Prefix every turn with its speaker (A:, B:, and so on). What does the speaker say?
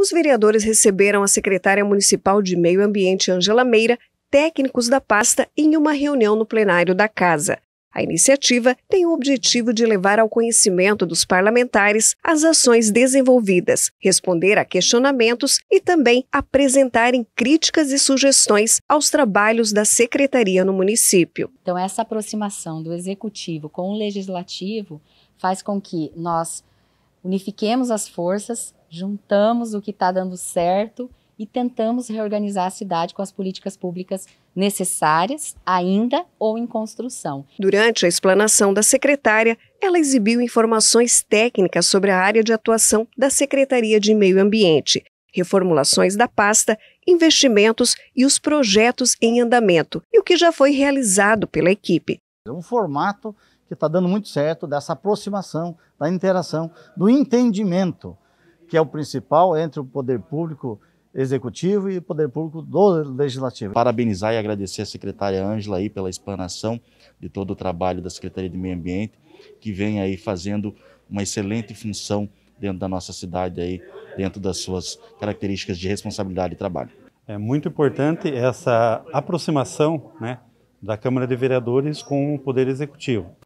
A: os vereadores receberam a secretária municipal de Meio Ambiente, Angela Meira, técnicos da pasta, em uma reunião no plenário da Casa. A iniciativa tem o objetivo de levar ao conhecimento dos parlamentares as ações desenvolvidas, responder a questionamentos e também apresentarem críticas e sugestões aos trabalhos da
B: secretaria no município. Então, essa aproximação do executivo com o legislativo faz com que nós Unifiquemos as forças, juntamos o que está dando certo e tentamos reorganizar a cidade com as políticas públicas necessárias, ainda ou em construção.
A: Durante a explanação da secretária, ela exibiu informações técnicas sobre a área de atuação da Secretaria de Meio Ambiente, reformulações da pasta, investimentos e os projetos em andamento, e o que já foi realizado pela equipe. É um formato que está dando muito certo,
C: dessa aproximação, da interação, do entendimento, que é o principal entre o poder público executivo e o poder público do legislativo.
D: Parabenizar e agradecer a secretária Ângela aí pela explanação de todo o trabalho da Secretaria de Meio Ambiente, que vem aí fazendo uma excelente função dentro da nossa cidade aí, dentro das suas características de responsabilidade e trabalho. É muito importante essa aproximação,
E: né, da Câmara de Vereadores com o Poder Executivo.